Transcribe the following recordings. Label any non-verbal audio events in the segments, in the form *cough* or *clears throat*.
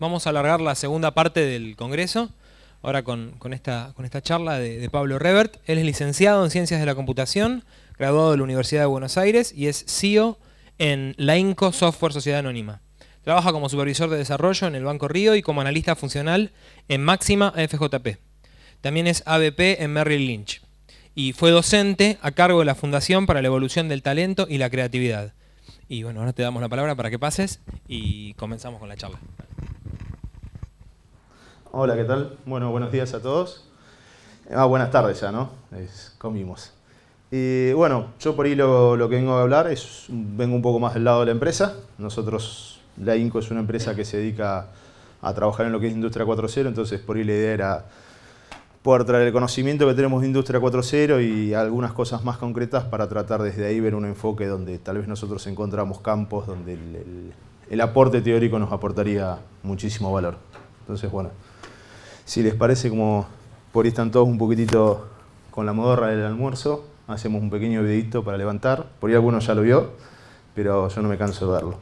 Vamos a alargar la segunda parte del Congreso, ahora con, esta, charla de, Pablo Revert. Él es licenciado en Ciencias de la Computación, graduado de la Universidad de Buenos Aires y es CEO en la INCO Software Sociedad Anónima. Trabaja como supervisor de desarrollo en el Banco Río y como analista funcional en Máxima FJP. También es ABP en Merrill Lynch y fue docente a cargo de la Fundación para la Evolución del Talento y la Creatividad. Y bueno, ahora te damos la palabra para que pases y comenzamos con la charla. Hola, ¿qué tal? Bueno, buenos días a todos. Ah, buenas tardes ya, ¿no? comimos. Y bueno, yo por ahí lo, que vengo a hablar es, vengo un poco más del lado de la empresa. Nosotros, la INCO es una empresa que se dedica a trabajar en lo que es Industria 4.0, entonces por ahí la idea era poder traer el conocimiento que tenemos de Industria 4.0 y algunas cosas más concretas para tratar desde ahí ver un enfoque donde tal vez nosotros encontramos campos donde el aporte teórico nos aportaría muchísimo valor. Entonces, bueno, si les parece, como por ahí están todos un poquitito con la modorra del almuerzo, hacemos un pequeño videito para levantar. Por ahí alguno ya lo vio, pero yo no me canso de verlo.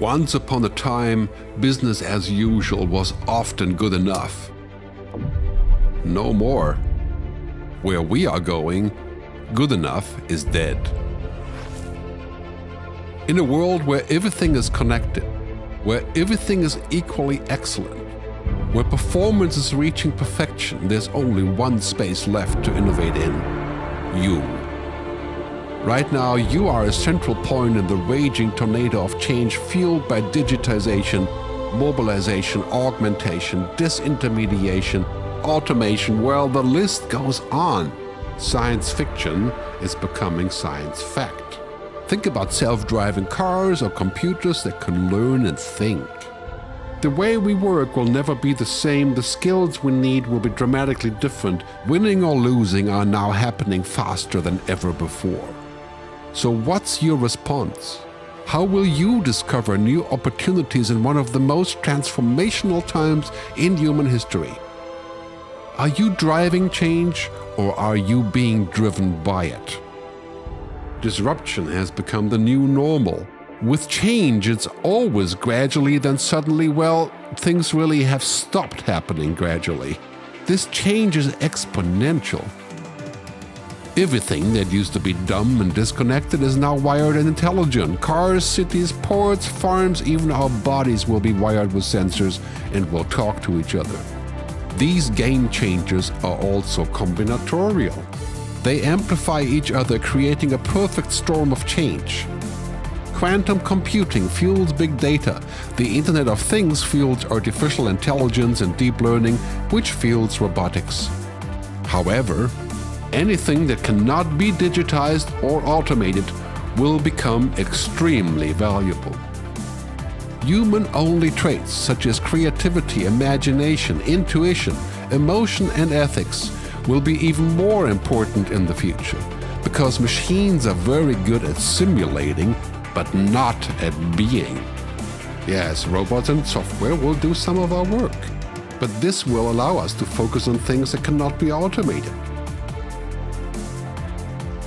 Once upon a time, business as usual was often good enough. No more. Where we are going, good enough is dead. In a world where everything is connected, where everything is equally excellent, where performance is reaching perfection, there's only one space left to innovate in you. Right now, you are a central point in the raging tornado of change fueled by digitization, mobilization, augmentation, disintermediation, automation. Well, the list goes on. Science fiction is becoming science fact. Think about self driving cars or computers that can learn and think. The way we work will never be the same, the skills we need will be dramatically different. Winning or losing are now happening faster than ever before. So, what's your response? How will you discover new opportunities in one of the most transformational times in human history? Are you driving change or are you being driven by it? Disruption has become the new normal. With change, it's always gradually, then suddenly, well, things really have stopped happening gradually. This change is exponential. Everything that used to be dumb and disconnected is now wired and intelligent. Cars, cities, ports, farms, even our bodies will be wired with sensors and will talk to each other. These game changers are also combinatorial. They amplify each other, creating a perfect storm of change. Quantum computing fuels big data, the Internet of Things fuels artificial intelligence and deep learning, which fuels robotics. However, anything that cannot be digitized or automated will become extremely valuable. Human only traits such as creativity, imagination, intuition, emotion, and ethics will be even more important in the future because machines are very good at simulating but not at being. Yes, robots and software will do some of our work, but this will allow us to focus on things that cannot be automated.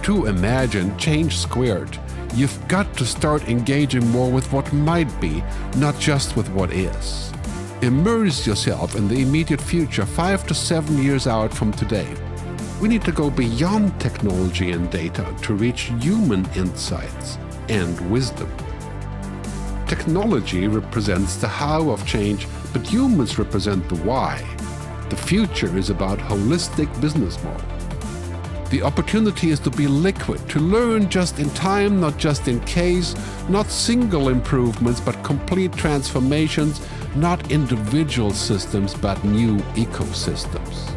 To imagine change squared, you've got to start engaging more with what might be, not just with what is. Immerse yourself in the immediate future, five to seven years out from today. We need to go beyond technology and data to reach human insights and wisdom. Technology represents the how of change, but humans represent the why. The future is about holistic business model. The opportunity is to be liquid, to learn just in time, not just in case, not single improvements, but complete transformations not individual systems, but new ecosystems.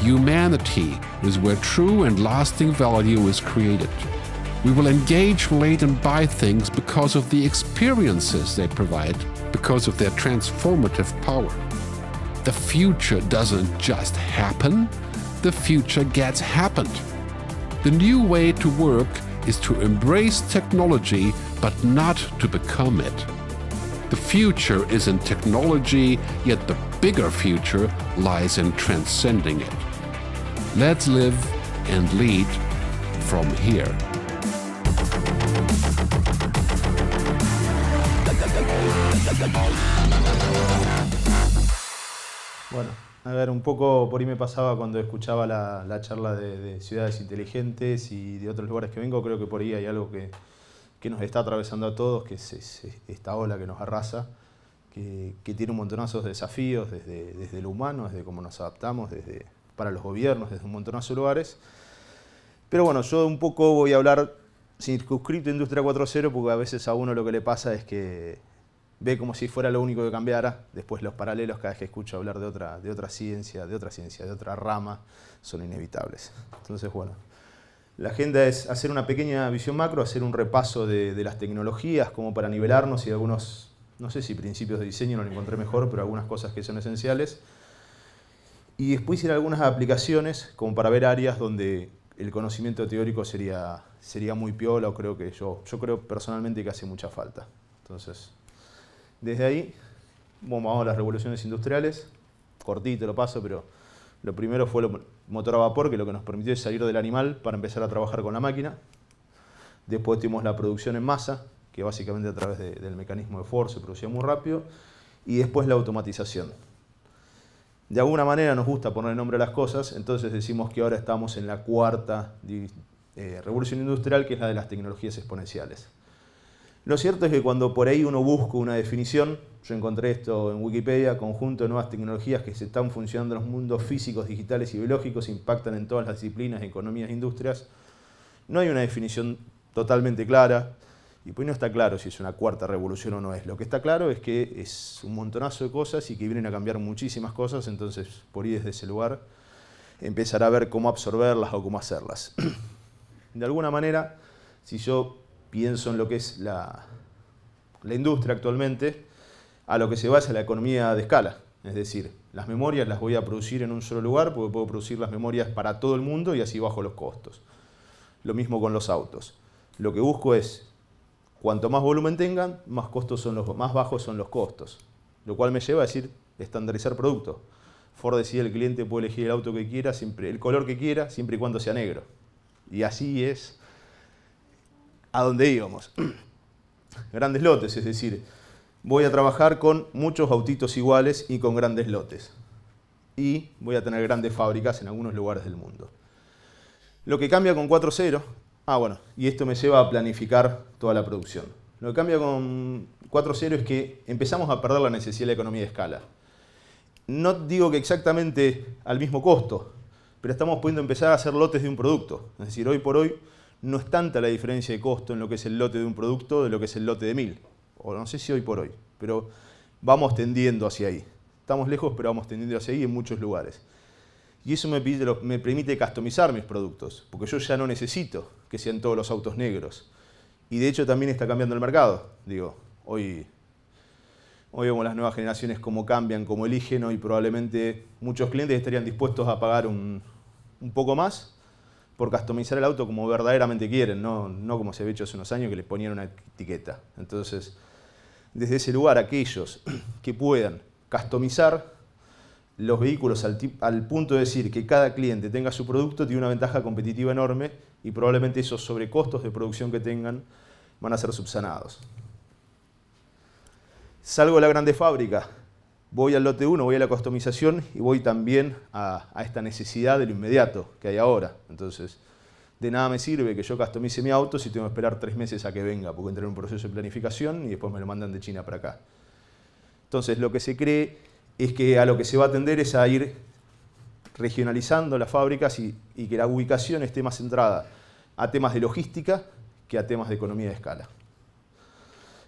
Humanity is where true and lasting value is created. We will engage, relate, and buy things because of the experiences they provide, because of their transformative power. The future doesn't just happen, the future gets happened. The new way to work is to embrace technology, but not to become it. The future is in technology, yet the bigger future lies in transcending it. Let's live and lead from here. Bueno, a ver, un poco por ahí me pasaba cuando escuchaba la, la charla de, de ciudades inteligentes y de otros lugares que vengo, creo que por ahí hay algo que, que nos está atravesando a todos, que es, esta ola que nos arrasa, que, tiene un montonazo de desafíos desde, desde lo humano, desde cómo nos adaptamos, desde para los gobiernos, desde un montonazo de lugares. Pero bueno, yo un poco voy a hablar circunscrito Industria 4.0 porque a veces a uno lo que le pasa es que ve como si fuera lo único que cambiara, después los paralelos cada vez que escucho hablar de otra, de otra ciencia, de otra ciencia, de otra rama, son inevitables. Entonces, bueno, la agenda es hacer una pequeña visión macro, hacer un repaso de, las tecnologías como para nivelarnos y algunos, no sé si principios de diseño no lo encontré mejor, pero algunas cosas que son esenciales. Y después ir algunas aplicaciones como para ver áreas donde el conocimiento teórico sería, sería muy piola o creo que yo, yo creo personalmente que hace mucha falta. Entonces, desde ahí, vamos a las revoluciones industriales. Cortito lo paso, pero lo primero fue el motor a vapor, que lo que nos permitió es salir del animal para empezar a trabajar con la máquina. Después tuvimos la producción en masa, que básicamente a través del mecanismo de Ford se producía muy rápido. Y después la automatización. De alguna manera nos gusta poner el nombre a las cosas, entonces decimos que ahora estamos en la cuarta eh, revolución industrial, que es la de las tecnologías exponenciales. Lo cierto es que cuando por ahí uno busca una definición, yo encontré esto en Wikipedia, conjunto de nuevas tecnologías que se están funcionando en los mundos físicos, digitales y biológicos, impactan en todas las disciplinas, economías e industrias. No hay una definición totalmente clara, y pues no está claro si es una cuarta revolución o no es. Lo que está claro es que es un montonazo de cosas y que vienen a cambiar muchísimas cosas, entonces por ahí desde ese lugar empezará a ver cómo absorberlas o cómo hacerlas. *clears throat* De alguna manera, si yo pienso en lo que es la, industria actualmente, a lo que se basa la economía de escala. Es decir, las memorias las voy a producir en un solo lugar porque puedo producir las memorias para todo el mundo y así bajo los costos. Lo mismo con los autos. Lo que busco es, cuanto más volumen tengan, más, costos son los, más bajos son los costos. Lo cual me lleva a decir, estandarizar productos. Ford decide el cliente puede elegir el auto que quiera, siempre, el color que quiera, siempre y cuando sea negro. Y así es a dónde íbamos. *clears throat* grandes lotes, es decir, voy a trabajar con muchos autitos iguales y con grandes lotes. Y voy a tener grandes fábricas en algunos lugares del mundo. Lo que cambia con 4.0, ah bueno, y esto me lleva a planificar toda la producción. Lo que cambia con 4.0 es que empezamos a perder la necesidad de la economía de escala. No digo que exactamente al mismo costo, pero estamos pudiendo empezar a hacer lotes de un producto. Es decir, hoy por hoy no es tanta la diferencia de costo en lo que es el lote de un producto de lo que es el lote de mil. O no sé si hoy por hoy, pero vamos tendiendo hacia ahí. Estamos lejos, pero vamos tendiendo hacia ahí en muchos lugares. Y eso me, permite customizar mis productos, porque yo ya no necesito que sean todos los autos negros. Y de hecho también está cambiando el mercado. Digo, hoy, hoy vemos las nuevas generaciones cómo cambian, cómo eligen, y probablemente muchos clientes estarían dispuestos a pagar un poco más por customizar el auto como verdaderamente quieren, no, como se había hecho hace unos años que les ponían una etiqueta. Entonces, desde ese lugar, aquellos *clears throat* que puedan customizar los vehículos al, al, punto de decir que cada cliente tenga su producto tiene una ventaja competitiva enorme y probablemente esos sobrecostos de producción que tengan van a ser subsanados. Salgo de la grande fábrica, voy al lote 1, voy a la customización y voy también a, esta necesidad de lo inmediato que hay ahora. Entonces, de nada me sirve que yo customice mi auto si tengo que esperar tres meses a que venga, porque entra en un proceso de planificación y después me lo mandan de China para acá. Entonces, lo que se cree es que a lo que se va a atender es a ir regionalizando las fábricas y, y que la ubicación esté más centrada a temas de logística que a temas de economía de escala.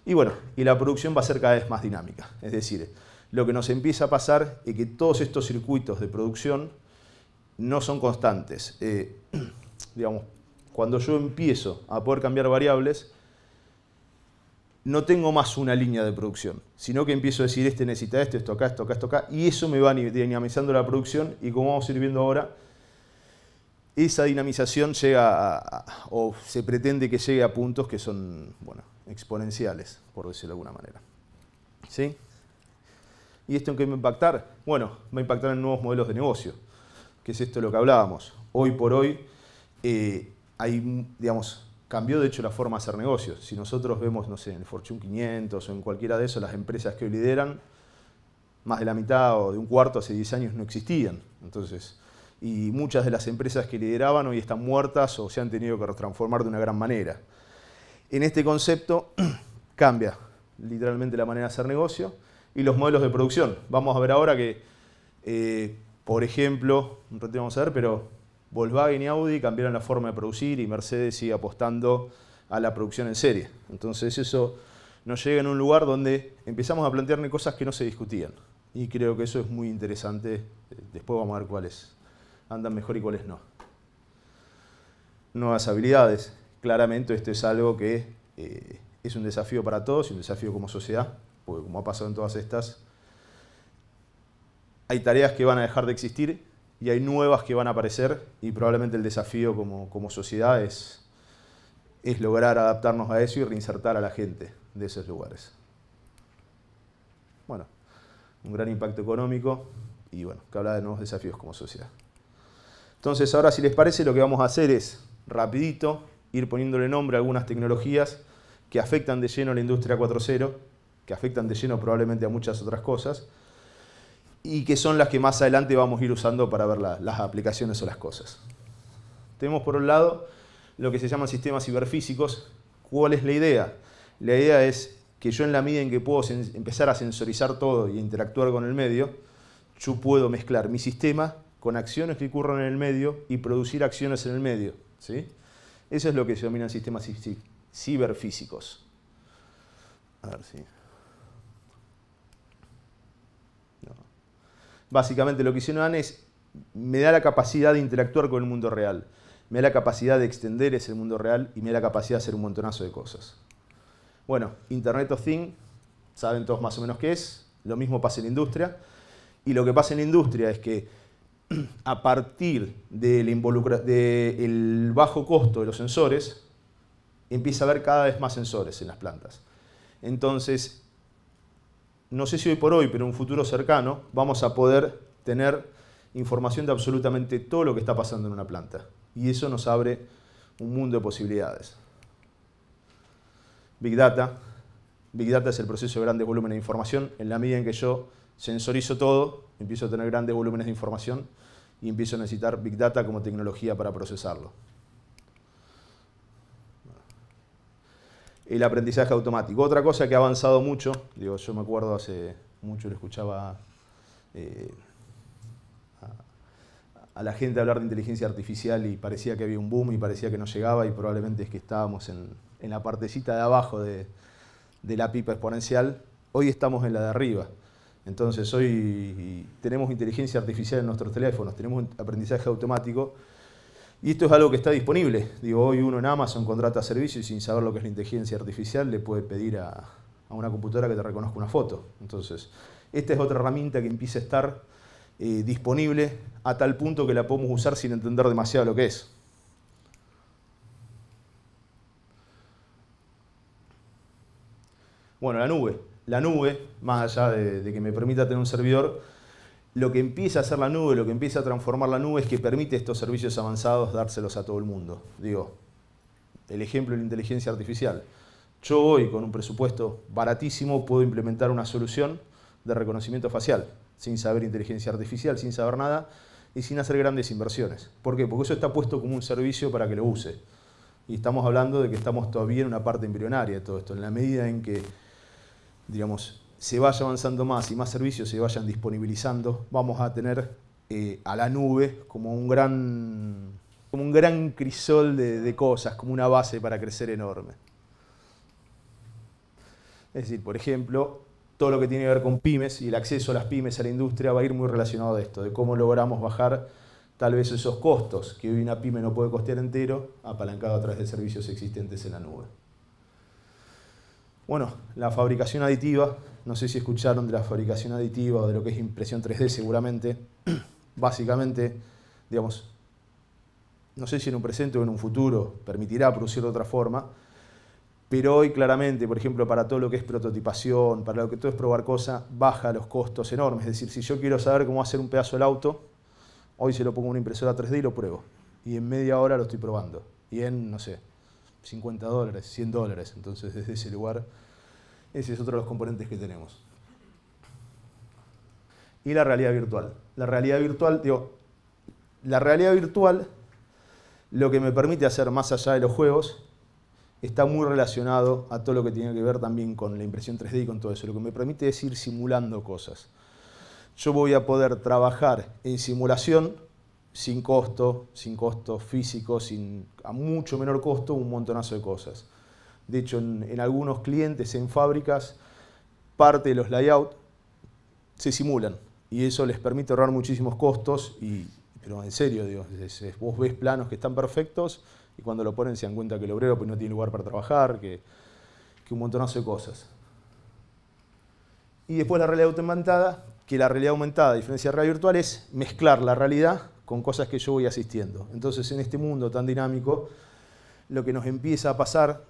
Y bueno, y la producción va a ser cada vez más dinámica. Es decir, lo que nos empieza a pasar es que todos estos circuitos de producción no son constantes. Eh, *clears throat* digamos, cuando yo empiezo a poder cambiar variables, no tengo más una línea de producción, sino que empiezo a decir, este necesita esto, esto acá, esto acá, esto acá, y eso me va dinamizando la producción, y como vamos a ir viendo ahora, esa dinamización llega o se pretende que llegue a puntos que son, bueno, exponenciales, por decirlo de alguna manera. ¿Sí? ¿Y esto en qué va a impactar? Bueno, va a impactar en nuevos modelos de negocio, que es esto de lo que hablábamos. Hoy por hoy eh, hay, digamos, cambió de hecho la forma de hacer negocios. Si nosotros vemos, no sé, en el Fortune 500 o en cualquiera de esos, las empresas que hoy lideran, más de la mitad o de un cuarto hace 10 años no existían. Entonces, y muchas de las empresas que lideraban hoy están muertas o se han tenido que transformar de una gran manera. En este concepto *clears throat* cambia literalmente la manera de hacer negocio y los modelos de producción. Vamos a ver ahora que, eh, por ejemplo, un ratito vamos a ver, pero Volkswagen y Audi cambiaron la forma de producir y Mercedes sigue apostando a la producción en serie. Entonces eso nos llega en un lugar donde empezamos a plantearnos cosas que no se discutían. Y creo que eso es muy interesante. Después vamos a ver cuáles andan mejor y cuáles no. Nuevas habilidades. Claramente esto es algo que eh, es un desafío para todos y un desafío como sociedad porque como ha pasado en todas estas, hay tareas que van a dejar de existir y hay nuevas que van a aparecer y probablemente el desafío como, sociedad es, es lograr adaptarnos a eso y reinsertar a la gente de esos lugares. Bueno, un gran impacto económico y bueno, que habla de nuevos desafíos como sociedad. Entonces ahora si les parece lo que vamos a hacer es rapidito ir poniéndole nombre a algunas tecnologías que afectan de lleno a la industria 4.0 que afectan de lleno probablemente a muchas otras cosas y que son las que más adelante vamos a ir usando para ver las aplicaciones o las cosas. Tenemos por un lado lo que se llaman sistemas ciberfísicos. ¿Cuál es la idea? La idea es que yo en la medida en que puedo empezar a sensorizar todo y interactuar con el medio, yo puedo mezclar mi sistema con acciones que ocurran en el medio y producir acciones en el medio. ¿sí? Eso es lo que se denominan sistemas ciberfísicos. A ver Sí. Básicamente lo que hicieron es, me da la capacidad de interactuar con el mundo real, me da la capacidad de extender ese mundo real y me da la capacidad de hacer un montonazo de cosas. Bueno, Internet of Things, saben todos más o menos qué es, lo mismo pasa en la industria, y lo que pasa en la industria es que *clears throat* a partir del bajo costo de los sensores, empieza a haber cada vez más sensores en las plantas. Entonces, no sé si hoy por hoy, pero en un futuro cercano, vamos a poder tener información de absolutamente todo lo que está pasando en una planta. Y eso nos abre un mundo de posibilidades. Big Data. Big Data es el proceso de grandes volúmenes de información. En la medida en que yo sensorizo todo, empiezo a tener grandes volúmenes de información y empiezo a necesitar Big Data como tecnología para procesarlo. el aprendizaje automático. Otra cosa que ha avanzado mucho, digo, yo me acuerdo hace mucho le escuchaba eh, a, la gente hablar de inteligencia artificial y parecía que había un boom y parecía que no llegaba y probablemente es que estábamos en, la partecita de abajo de, de, la pipa exponencial. Hoy estamos en la de arriba. Entonces hoy tenemos inteligencia artificial en nuestros teléfonos, tenemos aprendizaje automático y esto es algo que está disponible. Digo, hoy uno en Amazon contrata servicios y sin saber lo que es la inteligencia artificial le puede pedir a, una computadora que te reconozca una foto. Entonces, esta es otra herramienta que empieza a estar eh, disponible a tal punto que la podemos usar sin entender demasiado lo que es. Bueno, la nube. La nube, más allá de que me permita tener un servidor, lo que empieza a hacer la nube, lo que empieza a transformar la nube es que permite estos servicios avanzados dárselos a todo el mundo. Digo, el ejemplo de la inteligencia artificial. Yo hoy con un presupuesto baratísimo puedo implementar una solución de reconocimiento facial, sin saber inteligencia artificial, sin saber nada y sin hacer grandes inversiones. ¿Por qué? Porque eso está puesto como un servicio para que lo use. Y estamos hablando de que estamos todavía en una parte embrionaria de todo esto, en la medida en que, digamos, se vaya avanzando más y más servicios se vayan disponibilizando, vamos a tener eh, a la nube como un gran, como un gran crisol de, de cosas, como una base para crecer enorme. Es decir, por ejemplo, todo lo que tiene que ver con pymes y el acceso a las pymes a la industria va a ir muy relacionado a esto, de cómo logramos bajar tal vez esos costos que hoy una pyme no puede costear entero, apalancado a través de servicios existentes en la nube. Bueno, la fabricación aditiva, no sé si escucharon de la fabricación aditiva o de lo que es impresión 3D seguramente, *clears throat* básicamente, digamos, no sé si en un presente o en un futuro permitirá producir de otra forma, pero hoy claramente, por ejemplo, para todo lo que es prototipación, para lo que todo es probar cosas, baja los costos enormes. Es decir, si yo quiero saber cómo hacer un pedazo del auto, hoy se lo pongo en una impresora 3D y lo pruebo. Y en media hora lo estoy probando. Y en, no sé, 50 dólares, 100 dólares. Entonces, desde ese lugar, ese es otro de los componentes que tenemos. Y la realidad virtual. La realidad virtual, digo, la realidad virtual lo que me permite hacer más allá de los juegos está muy relacionado a todo lo que tiene que ver también con la impresión 3D y con todo eso. Lo que me permite es ir simulando cosas. Yo voy a poder trabajar en simulación sin costo, sin costo físico, a mucho menor costo, un montonazo de cosas. De hecho, en, algunos clientes, en fábricas, parte de los layouts se simulan y eso les permite ahorrar muchísimos costos, pero en serio, vos ves planos que están perfectos y cuando lo ponen se dan cuenta que el obrero pues, no tiene lugar para trabajar, que, un montonazo de cosas. Y después la realidad aumentada, que la realidad aumentada, a diferencia de la realidad virtual, es mezclar la realidad con cosas que yo voy asistiendo. Entonces, en este mundo tan dinámico, lo que nos empieza a pasar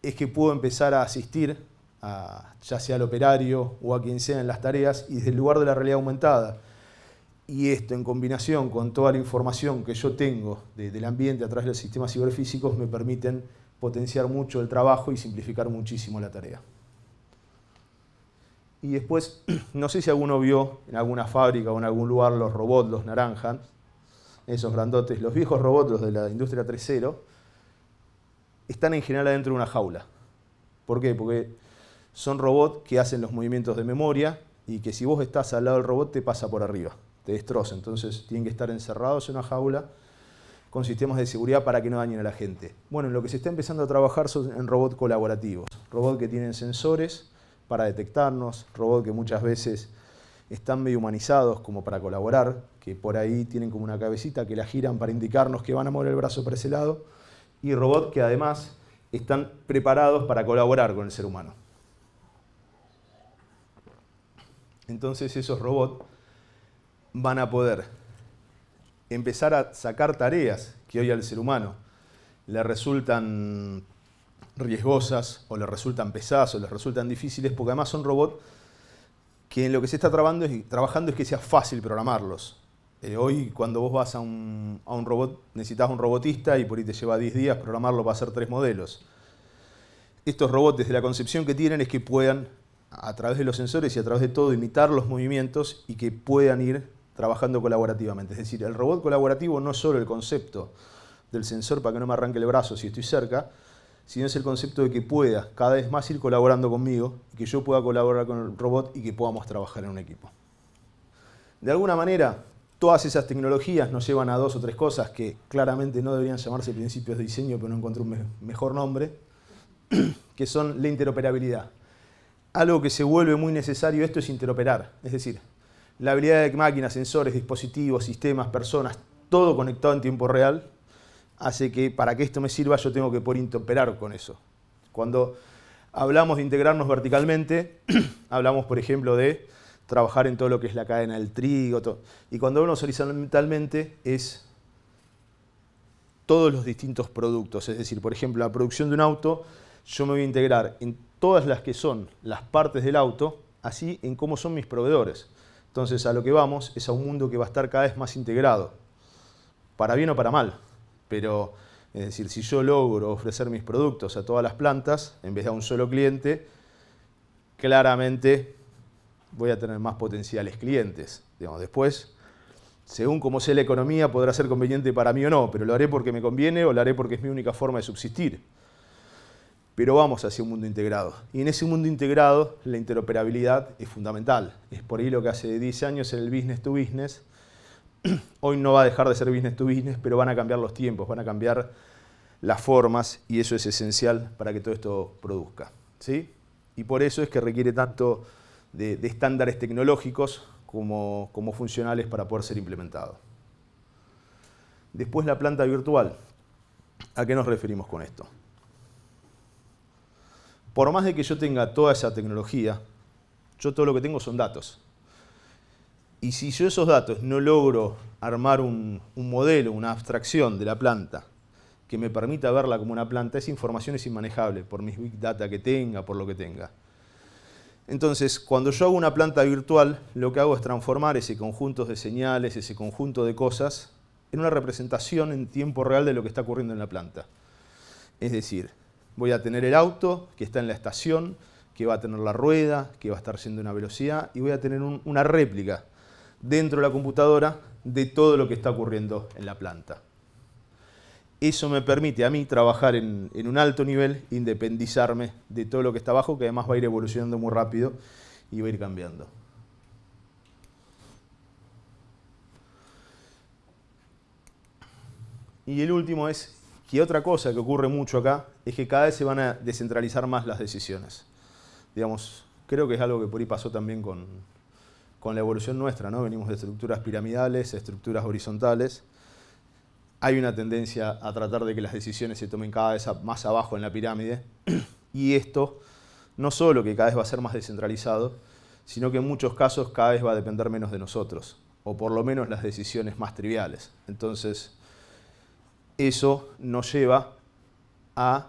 es que puedo empezar a asistir, ya sea al operario o a quien sea en las tareas, y desde el lugar de la realidad aumentada. Y esto en combinación con toda la información que yo tengo del ambiente a través de los sistemas ciberfísicos me permiten potenciar mucho el trabajo y simplificar muchísimo la tarea. Y después, *clears throat* no sé si alguno vio en alguna fábrica o en algún lugar los robots, los naranjas, esos grandotes, los viejos robots, de la industria 3.0, están en general adentro de una jaula. ¿Por qué? Porque son robots que hacen los movimientos de memoria y que si vos estás al lado del robot te pasa por arriba, te destroza. Entonces tienen que estar encerrados en una jaula con sistemas de seguridad para que no dañen a la gente. Bueno, lo que se está empezando a trabajar son en robots colaborativos, robots que tienen sensores para detectarnos, robots que muchas veces están medio humanizados como para colaborar, que por ahí tienen como una cabecita que la giran para indicarnos que van a mover el brazo para ese lado, y robots que además están preparados para colaborar con el ser humano. Entonces esos robots van a poder empezar a sacar tareas que hoy al ser humano le resultan riesgosas o le resultan pesadas o les resultan difíciles, porque además son robots que en lo que se está trabajando es que sea fácil programarlos. Eh, hoy cuando vos vas a un, robot, necesitas un robotista y por ahí te lleva 10 días programarlo para hacer tres modelos. Estos robots, de la concepción que tienen, es que puedan, a través de los sensores y a través de todo, imitar los movimientos y que puedan ir trabajando colaborativamente. Es decir, el robot colaborativo no es solo el concepto del sensor para que no me arranque el brazo si estoy cerca, sino es el concepto de que pueda cada vez más ir colaborando conmigo, que yo pueda colaborar con el robot y que podamos trabajar en un equipo. De alguna manera, Todas esas tecnologías nos llevan a dos o tres cosas que claramente no deberían llamarse principios de diseño, pero no encontré un mejor nombre, *clears throat* que son la interoperabilidad. Algo que se vuelve muy necesario esto es interoperar, es decir, la habilidad de máquinas, sensores, dispositivos, sistemas, personas, todo conectado en tiempo real, hace que para que esto me sirva yo tengo que poder interoperar con eso. Cuando hablamos de integrarnos verticalmente, *clears throat* hablamos, por ejemplo, de trabajar en todo lo que es la cadena del trigo. Y cuando hablamos horizontalmente es todos los distintos productos. Es decir, por ejemplo, la producción de un auto, yo me voy a integrar en todas las que son las partes del auto, así en cómo son mis proveedores. Entonces, a lo que vamos es a un mundo que va a estar cada vez más integrado, para bien o para mal. Pero, es decir, si yo logro ofrecer mis productos a todas las plantas, en vez de a un solo cliente, claramente voy a tener más potenciales clientes. Digamos, después, según cómo sea la economía, podrá ser conveniente para mí o no, pero lo haré porque me conviene o lo haré porque es mi única forma de subsistir. Pero vamos hacia un mundo integrado. Y en ese mundo integrado, la interoperabilidad es fundamental. Es por ahí lo que hace 10 años en el business to business. *clears throat* Hoy no va a dejar de ser business to business, pero van a cambiar los tiempos, van a cambiar las formas y eso es esencial para que todo esto produzca. ¿sí? Y por eso es que requiere tanto de, estándares tecnológicos como, funcionales para poder ser implementado. Después la planta virtual. ¿A qué nos referimos con esto? Por más de que yo tenga toda esa tecnología, yo todo lo que tengo son datos. Y si yo esos datos no logro armar un, un, modelo, una abstracción de la planta que me permita verla como una planta, esa información es inmanejable por mis big data que tenga, por lo que tenga. Entonces, cuando yo hago una planta virtual, lo que hago es transformar ese conjunto de señales, ese conjunto de cosas, en una representación en tiempo real de lo que está ocurriendo en la planta. Es decir, voy a tener el auto que está en la estación, que va a tener la rueda, que va a estar siendo una velocidad, y voy a tener una réplica dentro de la computadora de todo lo que está ocurriendo en la planta eso me permite a mí trabajar en, un alto nivel, independizarme de todo lo que está abajo, que además va a ir evolucionando muy rápido y va a ir cambiando. Y el último es que otra cosa que ocurre mucho acá es que cada vez se van a descentralizar más las decisiones. Digamos, creo que es algo que por ahí pasó también con, con la evolución nuestra, ¿no? Venimos de estructuras piramidales, estructuras horizontales hay una tendencia a tratar de que las decisiones se tomen cada vez más abajo en la pirámide *clears throat* y esto no solo que cada vez va a ser más descentralizado, sino que en muchos casos cada vez va a depender menos de nosotros, o por lo menos las decisiones más triviales. Entonces, eso nos lleva a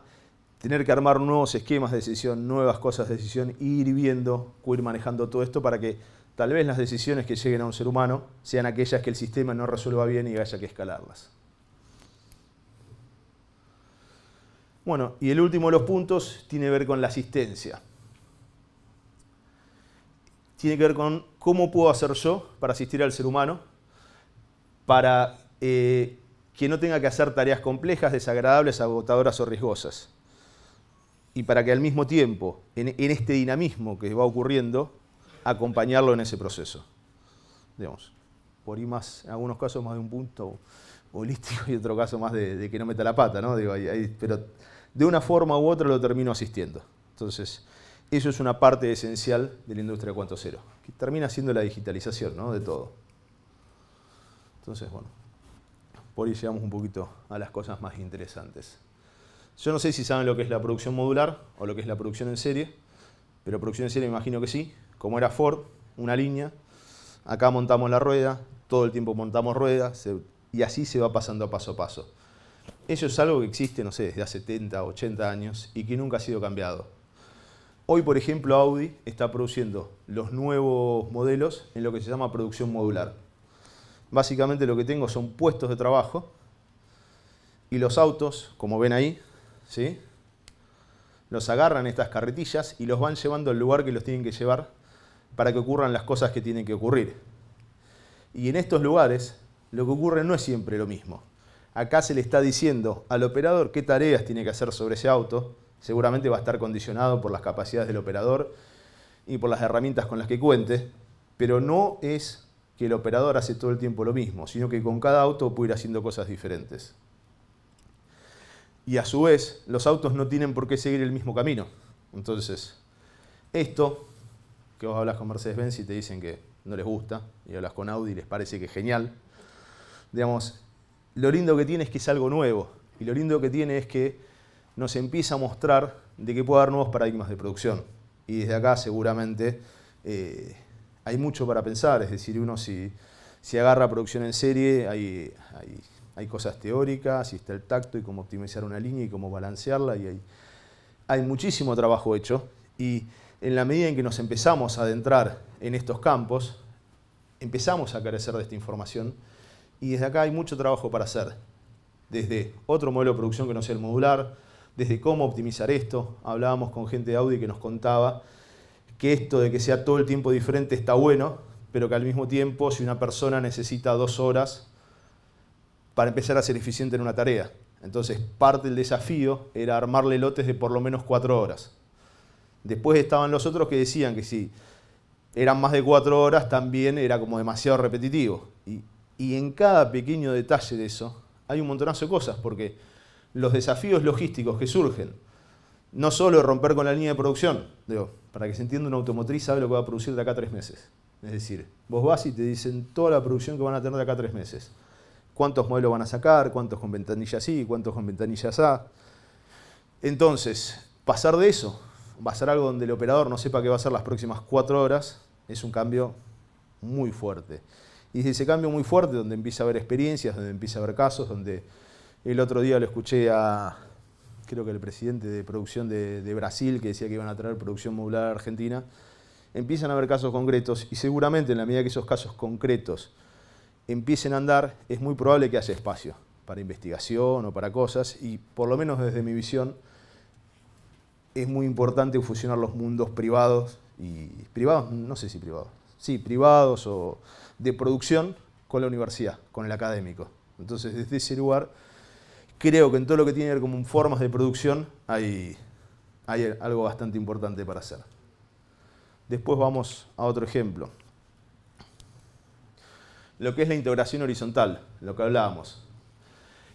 tener que armar nuevos esquemas de decisión, nuevas cosas de decisión, e ir viendo, ir manejando todo esto para que tal vez las decisiones que lleguen a un ser humano sean aquellas que el sistema no resuelva bien y haya que escalarlas. Bueno, y el último de los puntos tiene que ver con la asistencia. Tiene que ver con cómo puedo hacer yo para asistir al ser humano, para eh, que no tenga que hacer tareas complejas, desagradables, agotadoras o riesgosas. Y para que al mismo tiempo, en, este dinamismo que va ocurriendo, acompañarlo en ese proceso. Digamos, por ir más, en algunos casos más de un punto holístico y otro caso más de, que no meta la pata, ¿no? Digo, pero de una forma u otra lo termino asistiendo. Entonces, eso es una parte esencial de la industria 4.0, que termina siendo la digitalización ¿no? de todo. Entonces, bueno, por ahí llegamos un poquito a las cosas más interesantes. Yo no sé si saben lo que es la producción modular o lo que es la producción en serie, pero producción en serie me imagino que sí. Como era Ford, una línea, acá montamos la rueda, todo el tiempo montamos ruedas y así se va pasando paso a paso. Eso es algo que existe, no sé, desde hace 70, 80 años y que nunca ha sido cambiado. Hoy, por ejemplo, Audi está produciendo los nuevos modelos en lo que se llama producción modular. Básicamente lo que tengo son puestos de trabajo y los autos, como ven ahí, ¿sí? los agarran estas carretillas y los van llevando al lugar que los tienen que llevar para que ocurran las cosas que tienen que ocurrir. Y en estos lugares lo que ocurre no es siempre lo mismo. Acá se le está diciendo al operador qué tareas tiene que hacer sobre ese auto. Seguramente va a estar condicionado por las capacidades del operador y por las herramientas con las que cuente, pero no es que el operador hace todo el tiempo lo mismo, sino que con cada auto puede ir haciendo cosas diferentes. Y a su vez, los autos no tienen por qué seguir el mismo camino. Entonces, esto, que vos hablas con Mercedes-Benz y te dicen que no les gusta, y hablas con Audi y les parece que es genial, digamos, lo lindo que tiene es que es algo nuevo y lo lindo que tiene es que nos empieza a mostrar de que puede haber nuevos paradigmas de producción. Y desde acá seguramente eh, hay mucho para pensar, es decir, uno si, si agarra producción en serie, hay, cosas teóricas, y está el tacto, y cómo optimizar una línea, y cómo balancearla, y hay, hay muchísimo trabajo hecho. Y en la medida en que nos empezamos a adentrar en estos campos, empezamos a carecer de esta información y desde acá hay mucho trabajo para hacer. Desde otro modelo de producción que no sea el modular, desde cómo optimizar esto. Hablábamos con gente de Audi que nos contaba que esto de que sea todo el tiempo diferente está bueno, pero que al mismo tiempo si una persona necesita dos horas para empezar a ser eficiente en una tarea. Entonces parte del desafío era armarle lotes de por lo menos cuatro horas. Después estaban los otros que decían que si eran más de cuatro horas también era como demasiado repetitivo. Y y en cada pequeño detalle de eso hay un montonazo de cosas, porque los desafíos logísticos que surgen, no solo romper con la línea de producción, digo, para que se entienda una automotriz sabe lo que va a producir de acá a tres meses. Es decir, vos vas y te dicen toda la producción que van a tener de acá a tres meses. Cuántos modelos van a sacar, cuántos con ventanillas Y? cuántos con ventanillas A. Entonces, pasar de eso, pasar algo donde el operador no sepa qué va a hacer las próximas cuatro horas, es un cambio muy fuerte. Y ese cambio muy fuerte, donde empieza a haber experiencias, donde empieza a haber casos, donde el otro día lo escuché a, creo que el presidente de producción de, de Brasil, que decía que iban a traer producción modular a Argentina, empiezan a haber casos concretos y seguramente en la medida que esos casos concretos empiecen a andar, es muy probable que haya espacio para investigación o para cosas y por lo menos desde mi visión es muy importante fusionar los mundos privados y privados, no sé si privados, sí, privados o de producción con la universidad, con el académico. Entonces, desde ese lugar, creo que en todo lo que tiene que ver con formas de producción hay, hay algo bastante importante para hacer. Después vamos a otro ejemplo. Lo que es la integración horizontal, lo que hablábamos.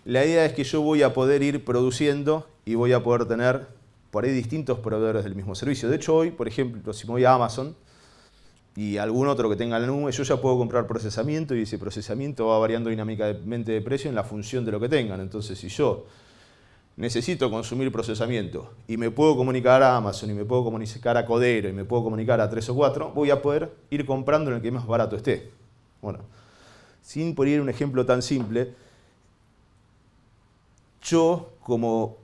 La idea es que yo voy a poder ir produciendo y voy a poder tener por ahí distintos proveedores del mismo servicio. De hecho, hoy, por ejemplo, si me voy a Amazon, y algún otro que tenga la nube, yo ya puedo comprar procesamiento y ese procesamiento va variando dinámicamente de precio en la función de lo que tengan. Entonces, si yo necesito consumir procesamiento y me puedo comunicar a Amazon y me puedo comunicar a Codero y me puedo comunicar a tres o cuatro, voy a poder ir comprando en el que más barato esté. Bueno, sin poner un ejemplo tan simple, yo como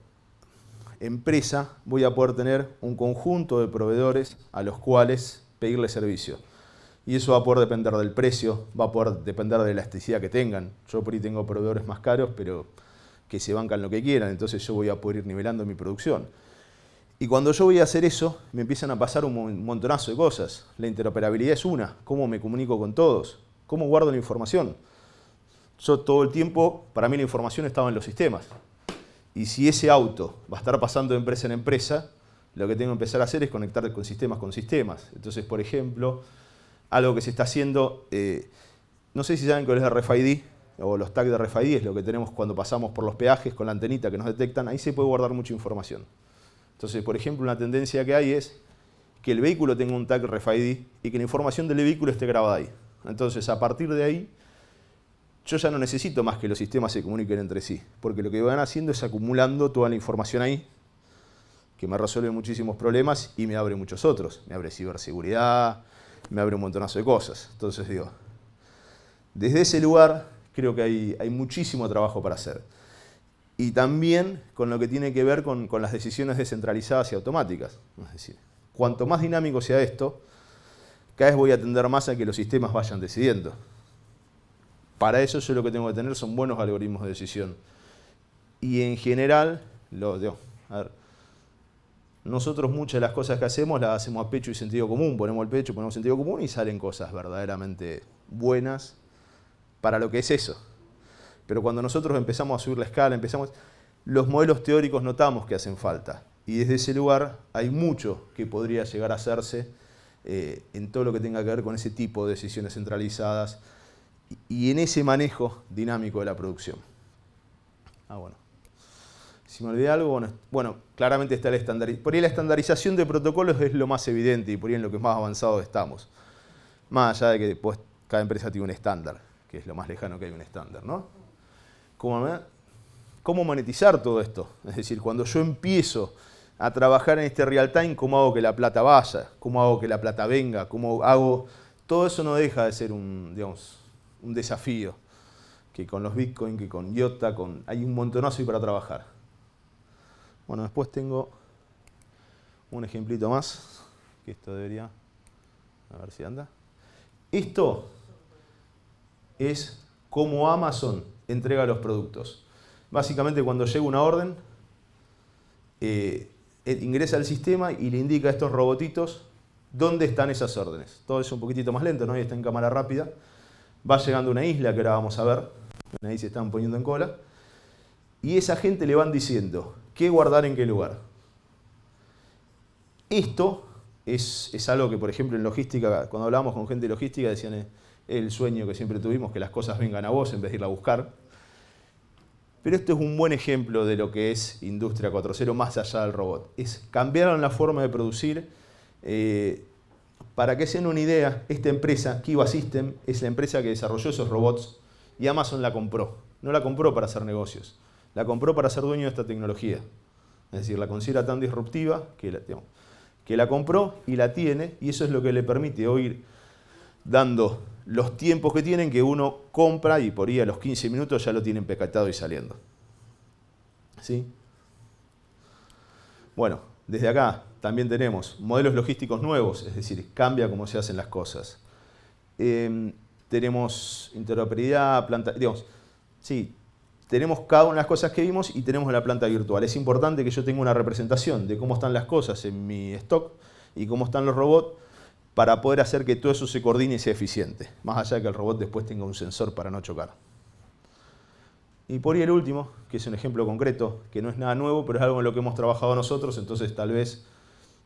empresa voy a poder tener un conjunto de proveedores a los cuales pedirle servicio. Y eso va a poder depender del precio, va a poder depender de la elasticidad que tengan. Yo por ahí tengo proveedores más caros, pero que se bancan lo que quieran, entonces yo voy a poder ir nivelando mi producción. Y cuando yo voy a hacer eso, me empiezan a pasar un montonazo de cosas. La interoperabilidad es una, cómo me comunico con todos, cómo guardo la información. Yo todo el tiempo, para mí la información estaba en los sistemas. Y si ese auto va a estar pasando de empresa en empresa, lo que tengo que empezar a hacer es conectar con sistemas con sistemas. Entonces, por ejemplo, algo que se está haciendo, eh, no sé si saben cuál es RFID o los tags de RFID, es lo que tenemos cuando pasamos por los peajes con la antenita que nos detectan, ahí se puede guardar mucha información. Entonces, por ejemplo, una tendencia que hay es que el vehículo tenga un tag RFID y que la información del vehículo esté grabada ahí. Entonces, a partir de ahí, yo ya no necesito más que los sistemas se comuniquen entre sí, porque lo que van haciendo es acumulando toda la información ahí que me resuelve muchísimos problemas y me abre muchos otros. Me abre ciberseguridad, me abre un montonazo de cosas. Entonces digo, desde ese lugar creo que hay, muchísimo trabajo para hacer. Y también con lo que tiene que ver con, las decisiones descentralizadas y automáticas. Es decir, cuanto más dinámico sea esto, cada vez voy a atender más a que los sistemas vayan decidiendo. Para eso yo lo que tengo que tener son buenos algoritmos de decisión. Y en general, lo, digo, a ver, nosotros muchas de las cosas que hacemos las hacemos a pecho y sentido común, ponemos el pecho, ponemos sentido común y salen cosas verdaderamente buenas para lo que es eso. Pero cuando nosotros empezamos a subir la escala, empezamos, los modelos teóricos notamos que hacen falta. Y desde ese lugar hay mucho que podría llegar a hacerse eh, en todo lo que tenga que ver con ese tipo de decisiones centralizadas y, en ese manejo dinámico de la producción. Ah, bueno. Si me olvidé algo, bueno, bueno claramente está el estandarización. Por ahí la estandarización de protocolos es lo más evidente y por ahí en lo que más avanzado estamos. Más allá de que después cada empresa tiene un estándar, que es lo más lejano que hay un estándar, ¿no? ¿Cómo, monetizar todo esto? Es decir, cuando yo empiezo a trabajar en este real time, ¿cómo hago que la plata vaya? ¿Cómo hago que la plata venga? ¿Cómo hago...? Todo eso no deja de ser un, digamos, un desafío, que con los Bitcoin, que con IOTA, con... hay un montonazo y para trabajar. Bueno, después tengo un ejemplito más, que esto debería, a ver si anda. Esto es cómo Amazon entrega los productos. Básicamente cuando llega una orden, eh, eh, ingresa al sistema y le indica a estos robotitos dónde están esas órdenes. Todo es un poquitito más lento, ¿no? Y está en cámara rápida. Va llegando una isla que ahora vamos a ver. Ahí se están poniendo en cola. Y esa gente le van diciendo, qué guardar en qué lugar. Esto es, algo que, por ejemplo, en logística, cuando hablábamos con gente de logística, decían eh, el sueño que siempre tuvimos, que las cosas vengan a vos en vez de ir a buscar. Pero esto es un buen ejemplo de lo que es Industria 4.0 más allá del robot. Es cambiaron la forma de producir. Eh, para que sean una idea, esta empresa, Kiva System, es la empresa que desarrolló esos robots y Amazon la compró. No la compró para hacer negocios, la compró para ser dueño de esta tecnología. Es decir, la considera tan disruptiva que la, que la compró y la tiene, y eso es lo que le permite hoy dando los tiempos que tienen, que uno compra y por ahí a los 15 minutos ya lo tienen pecatado y saliendo. ¿Sí? Bueno, desde acá también tenemos modelos logísticos nuevos, es decir, cambia cómo se hacen las cosas. Em, tenemos interoperabilidad, planta, digamos, sí, tenemos cada una de las cosas que vimos y tenemos la planta virtual. Es importante que yo tenga una representación de cómo están las cosas en mi stock y cómo están los robots para poder hacer que todo eso se coordine y sea eficiente, más allá de que el robot después tenga un sensor para no chocar. Y por ahí el último, que es un ejemplo concreto, que no es nada nuevo, pero es algo en lo que hemos trabajado nosotros, entonces tal vez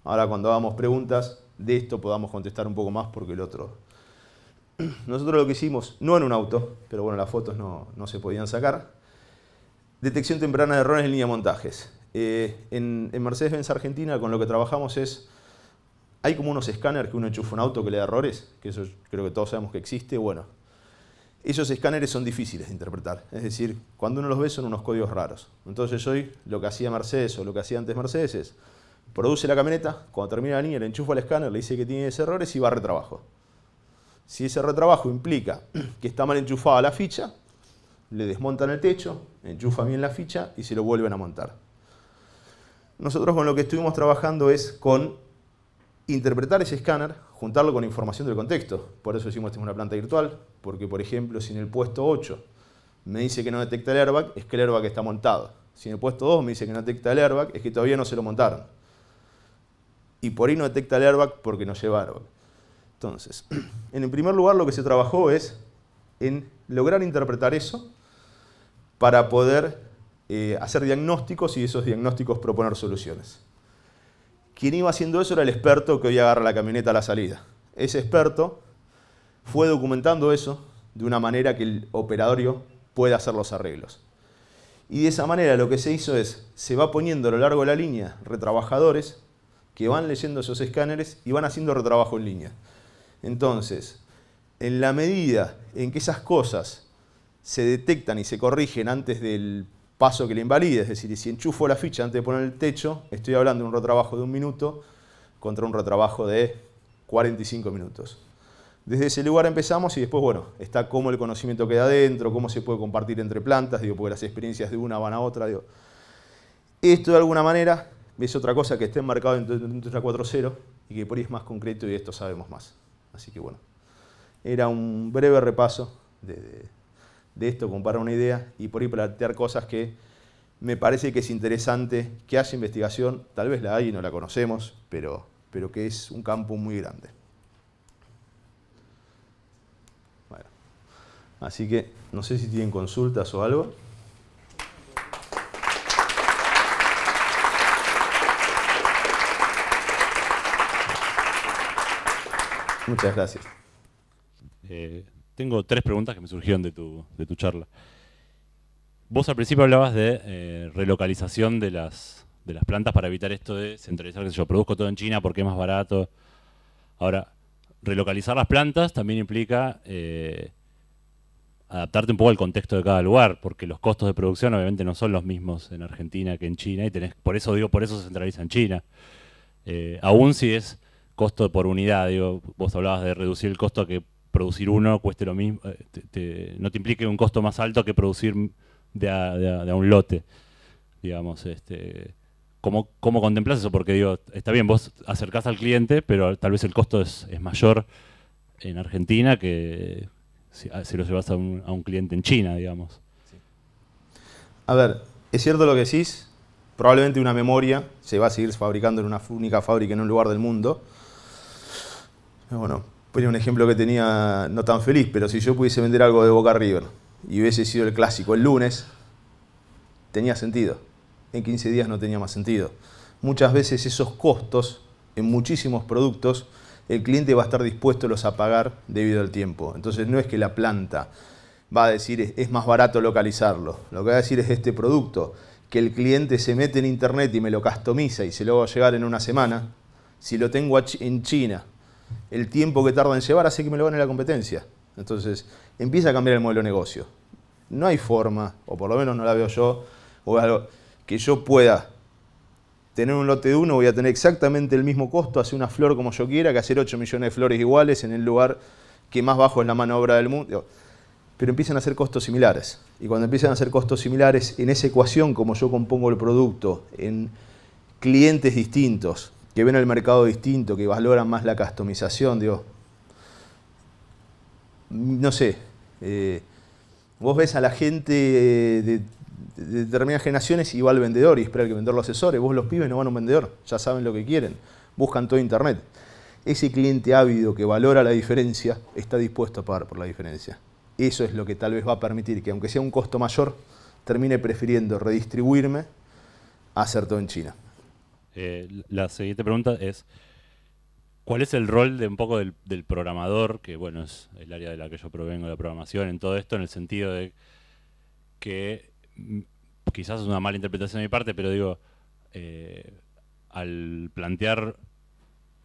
ahora cuando hagamos preguntas de esto podamos contestar un poco más porque el otro... *clears throat* Nosotros lo que hicimos, no en un auto, pero bueno, las fotos no, no se podían sacar, Detección temprana de errores en línea de montajes. Eh, en, Mercedes-Benz Argentina con lo que trabajamos es, hay como unos escáneres que uno enchufa un auto que le da errores, que eso creo que todos sabemos que existe. Bueno, esos escáneres son difíciles de interpretar, es decir, cuando uno los ve son unos códigos raros. Entonces hoy lo que hacía Mercedes o lo que hacía antes Mercedes es, produce la camioneta, cuando termina la línea le enchufa el escáner, le dice que tiene errores y va a retrabajo. Si ese retrabajo implica *clears throat* que está mal enchufada la ficha, le desmontan el techo, enchufa bien la ficha y se lo vuelven a montar. Nosotros con lo que estuvimos trabajando es con interpretar ese escáner, juntarlo con información del contexto. Por eso decimos que es una planta virtual, porque por ejemplo si en el puesto 8 me dice que no detecta el airbag, es que el airbag está montado. Si en el puesto 2 me dice que no detecta el airbag, es que todavía no se lo montaron. Y por ahí no detecta el airbag porque no lleva airbag. Entonces, *clears throat* en primer lugar lo que se trabajó es en lograr interpretar eso para poder eh, hacer diagnósticos y esos diagnósticos proponer soluciones. Quien iba haciendo eso era el experto que hoy agarra la camioneta a la salida. Ese experto fue documentando eso de una manera que el operadorio pueda hacer los arreglos. Y de esa manera lo que se hizo es, se va poniendo a lo largo de la línea retrabajadores que van leyendo esos escáneres y van haciendo retrabajo en línea. Entonces, en la medida en que esas cosas se detectan y se corrigen antes del paso que le invalide, es decir, si enchufo la ficha antes de poner el techo, estoy hablando de un retrabajo de un minuto contra un retrabajo de 45 minutos. Desde ese lugar empezamos y después, bueno, está cómo el conocimiento queda adentro, cómo se puede compartir entre plantas, digo, porque las experiencias de una van a otra, Esto de alguna manera es otra cosa que esté enmarcado en la 4.0 y que por ahí es más concreto y de esto sabemos más. Así que bueno, era un breve repaso de de esto, comparar una idea y por ahí plantear cosas que me parece que es interesante que haya investigación, tal vez la hay y no la conocemos, pero, pero que es un campo muy grande. Bueno, así que no sé si tienen consultas o algo. Muchas gracias. Eh, tengo tres preguntas que me surgieron de tu, charla. Vos al principio hablabas de eh, relocalización de las, de las plantas para evitar esto de centralizar, que yo produzco todo en China porque es más barato. Ahora, relocalizar las plantas también implica eh, adaptarte un poco al contexto de cada lugar, porque los costos de producción obviamente no son los mismos en Argentina que en China, y tenés, por eso digo, por eso se centraliza en China. Eh, aún si es costo por unidad, digo, vos hablabas de reducir el costo a que producir uno cueste lo mismo, eh, no te implique un costo más alto que producir de a, un lote, digamos. Este, ¿cómo, contemplas eso? Porque digo, está bien, vos acercás al cliente, pero tal vez el costo es, mayor en Argentina que si, ah, lo llevas a un, cliente en China, digamos. A ver, es cierto lo que decís, probablemente una memoria se va a seguir fabricando en una única fábrica en un lugar del mundo. bueno, un ejemplo que tenía no tan feliz, pero si yo pudiese vender algo de Boca River y hubiese sido el clásico el lunes, tenía sentido. En 15 días no tenía más sentido. Muchas veces esos costos en muchísimos productos el cliente va a estar dispuesto a los a pagar debido al tiempo. Entonces no es que la planta va a decir es más barato localizarlo. Lo que va a decir es este producto que el cliente se mete en internet y me lo customiza y se lo va a llegar en una semana. Si lo tengo en China el tiempo que tarda en llevar hace que me lo gane la competencia. Entonces empieza a cambiar el modelo de negocio. No hay forma, o por lo menos no la veo yo, o que yo pueda tener un lote de uno, voy a tener exactamente el mismo costo, hacer una flor como yo quiera, que hacer 8 millones de flores iguales en el lugar que más bajo es la manobra del mundo. Pero empiezan a hacer costos similares. Y cuando empiezan a hacer costos similares en esa ecuación, como yo compongo el producto, en clientes distintos, que ven el mercado distinto, que valoran más la customización, digo, no sé, eh, vos ves a la gente de, determinadas generaciones y va al vendedor y espera que vender los asesores, vos los pibes no van a un vendedor, ya saben lo que quieren, buscan todo internet. Ese cliente ávido que valora la diferencia está dispuesto a pagar por la diferencia. Eso es lo que tal vez va a permitir que, aunque sea un costo mayor, termine prefiriendo redistribuirme a hacer todo en China. Eh, la siguiente pregunta es, ¿cuál es el rol de un poco del, programador, que bueno, es el área de la que yo provengo, la programación, en todo esto, en el sentido de que mm, quizás es una mala interpretación de mi parte, pero digo, eh, al plantear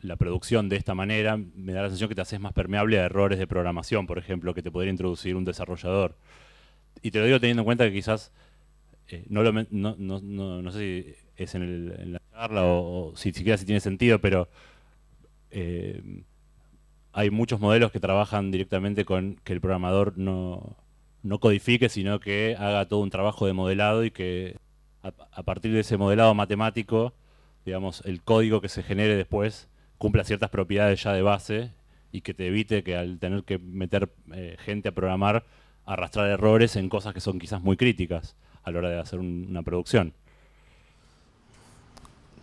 la producción de esta manera, me da la sensación que te haces más permeable a errores de programación, por ejemplo, que te podría introducir un desarrollador. Y te lo digo teniendo en cuenta que quizás, eh, no, lo, no, no sé si en, la charla o, si siquiera si tiene sentido, pero eh, hay muchos modelos que trabajan directamente con que el programador no, codifique, sino que haga todo un trabajo de modelado y que a, partir de ese modelado matemático, digamos, el código que se genere después cumpla ciertas propiedades ya de base y que te evite que al tener que meter eh, gente a programar, arrastrar errores en cosas que son quizás muy críticas a la hora de hacer una producción.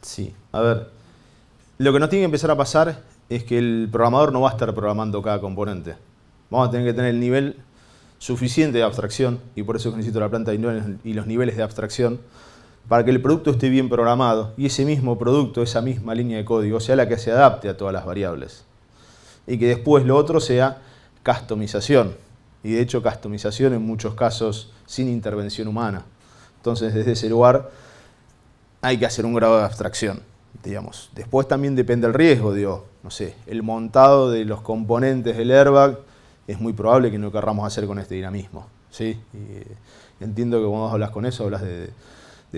Sí, a ver, lo que nos tiene que empezar a pasar es que el programador no va a estar programando cada componente. Vamos a tener que tener el nivel suficiente de abstracción, y por eso necesito la planta y los niveles de abstracción, para que el producto esté bien programado y ese mismo producto, esa misma línea de código, sea la que se adapte a todas las variables. Y que después lo otro sea customización. Y de hecho, customización en muchos casos sin intervención humana. Entonces, desde ese lugar hay que hacer un grado de abstracción, digamos. Después también depende el riesgo, digo, no sé, el montado de los componentes del airbag es muy probable que no querramos hacer con este dinamismo, ¿sí? Eh, entiendo que cuando hablas con eso hablas de,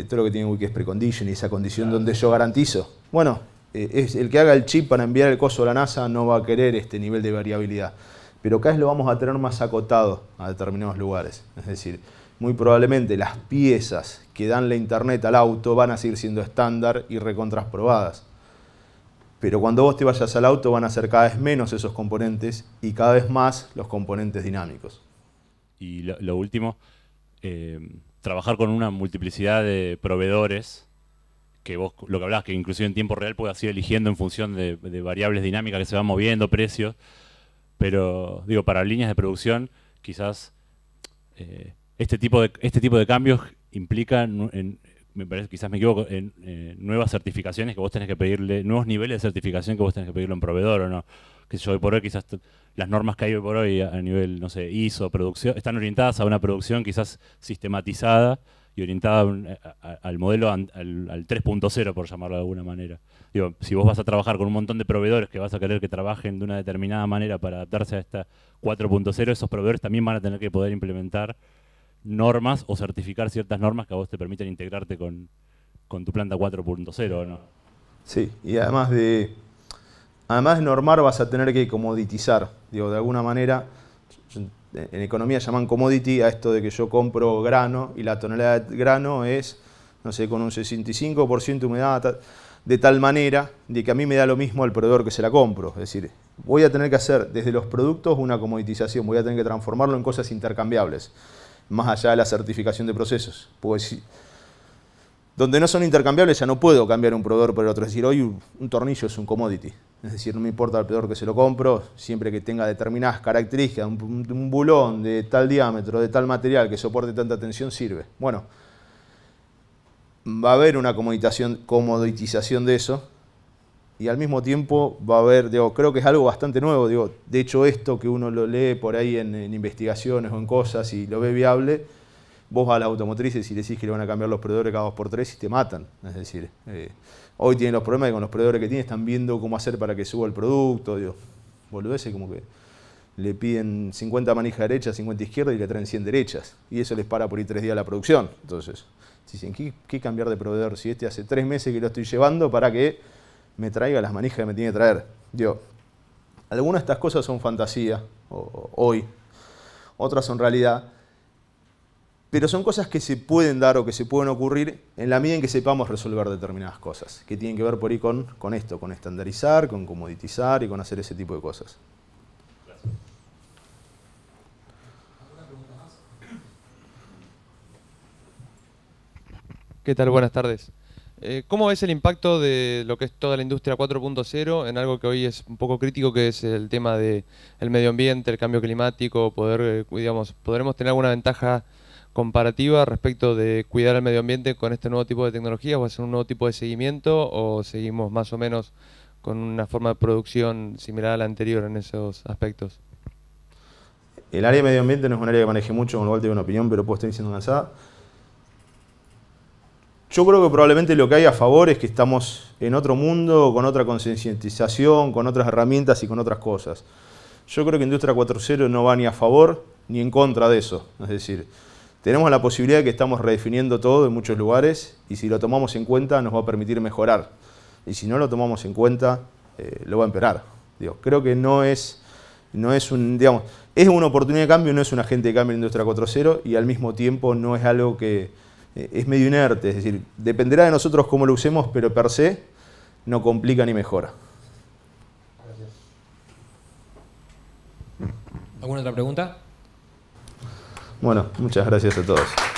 todo lo que tiene que es precondition y esa condición donde yo garantizo. Bueno, eh, es el que haga el chip para enviar el coso a la NASA no va a querer este nivel de variabilidad. Pero cada vez lo vamos a tener más acotado a determinados lugares. Es decir, muy probablemente las piezas que dan la internet al auto van a seguir siendo estándar y recontras probadas. Pero cuando vos te vayas al auto van a ser cada vez menos esos componentes y cada vez más los componentes dinámicos. Y lo, último, eh, trabajar con una multiplicidad de proveedores, que vos lo que hablabas, que inclusive en tiempo real puedas ir eligiendo en función de, variables dinámicas que se van moviendo, precios, pero digo, para líneas de producción quizás... Eh, este tipo de, este tipo de cambios implica, me parece, quizás me equivoco, en eh, nuevas certificaciones que vos tenés que pedirle, nuevos niveles de certificación que vos tenés que pedirle a un proveedor o no. Que yo hoy por hoy quizás las normas que hay hoy por hoy a, nivel, no sé, ISO, producción, están orientadas a una producción quizás sistematizada y orientada al modelo, al, al 3.0, por llamarlo de alguna manera. Digo, si vos vas a trabajar con un montón de proveedores que vas a querer que trabajen de una determinada manera para adaptarse a esta 4.0, esos proveedores también van a tener que poder implementar normas o certificar ciertas normas que a vos te permiten integrarte con, tu planta 4.0, ¿no? Sí, y además de, además de normar vas a tener que comoditizar, digo, de alguna manera, en economía llaman commodity a esto de que yo compro grano y la tonelada de grano es, no sé, con un 65% de humedad, de tal manera de que a mí me da lo mismo al proveedor que se la compro. Es decir, voy a tener que hacer desde los productos una comoditización, voy a tener que transformarlo en cosas intercambiables más allá de la certificación de procesos. pues donde no son intercambiables ya no puedo cambiar un proveedor por el otro. Es decir, hoy un tornillo es un commodity. Es decir, no me importa el proveedor que se lo compro, siempre que tenga determinadas características, un, bulón de tal diámetro, de tal material, que soporte tanta tensión, sirve. Bueno, va a haber una comoditización de eso, y al mismo tiempo va a haber, digo, creo que es algo bastante nuevo, digo, de hecho esto que uno lo lee por ahí en, investigaciones o en cosas y lo ve viable, vos vas a la automotriz y le decís que le van a cambiar los proveedores cada dos por tres y te matan. Es decir, eh, hoy tienen los problemas y con los proveedores que tienen están viendo cómo hacer para que suba el producto, digo, boludeces como que le piden 50 manijas derechas, 50 izquierdas y le traen 100 derechas. Y eso les para por ir tres días la producción. Entonces, dicen, ¿qué, cambiar de proveedor? Si este hace tres meses que lo estoy llevando para que me traiga las manijas que me tiene que traer. yo. algunas de estas cosas son fantasía, hoy, otras son realidad, pero son cosas que se pueden dar o que se pueden ocurrir en la medida en que sepamos resolver determinadas cosas, que tienen que ver por ahí con, con esto, con estandarizar, con comoditizar y con hacer ese tipo de cosas. ¿Qué tal? Buenas tardes. Eh, ¿Cómo ves el impacto de lo que es toda la industria 4.0 en algo que hoy es un poco crítico, que es el tema del medio ambiente, el cambio climático? Poder, eh, digamos, ¿Podremos tener alguna ventaja comparativa respecto de cuidar el medio ambiente con este nuevo tipo de tecnologías? o hacer un nuevo tipo de seguimiento o seguimos más o menos con una forma de producción similar a la anterior en esos aspectos? El área de medio ambiente no es un área que maneje mucho, con lo cual tengo una opinión, pero puedo estar diciendo una cansada. Yo creo que probablemente lo que hay a favor es que estamos en otro mundo, con otra concientización, con otras herramientas y con otras cosas. Yo creo que Industria 4.0 no va ni a favor ni en contra de eso. Es decir, tenemos la posibilidad de que estamos redefiniendo todo en muchos lugares y si lo tomamos en cuenta nos va a permitir mejorar. Y si no lo tomamos en cuenta, eh, lo va a empeorar. creo que no es, no es un, es una oportunidad de cambio, no es un agente de cambio en Industria 4.0 y al mismo tiempo no es algo que, eh, es medio inerte, es decir, dependerá de nosotros cómo lo usemos, pero per se no complica ni mejora. ¿Alguna otra pregunta? Bueno, muchas gracias a todos.